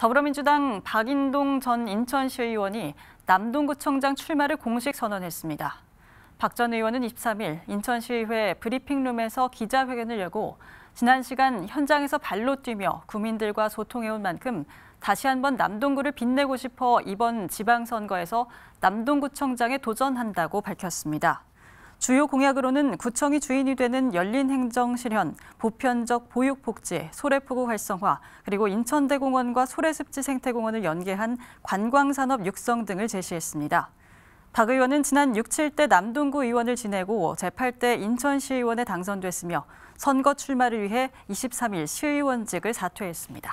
더불어민주당 박인동 전 인천시의원이 남동구청장 출마를 공식 선언했습니다. 박 전 의원은 23일 인천시의회 브리핑룸에서 기자회견을 열고 지난 시간 현장에서 발로 뛰며 국민들과 소통해온 만큼 다시 한번 남동구를 빛내고 싶어 이번 지방선거에서 남동구청장에 도전한다고 밝혔습니다. 주요 공약으로는 구청이 주인이 되는 열린 행정 실현, 보편적 보육 복지, 소래포구 활성화, 그리고 인천대공원과 소래습지 생태공원을 연계한 관광산업 육성 등을 제시했습니다. 박 의원은 지난 6, 7대 남동구 의원을 지내고 제8대 인천시의원에 당선됐으며 선거 출마를 위해 23일 시의원직을 사퇴했습니다.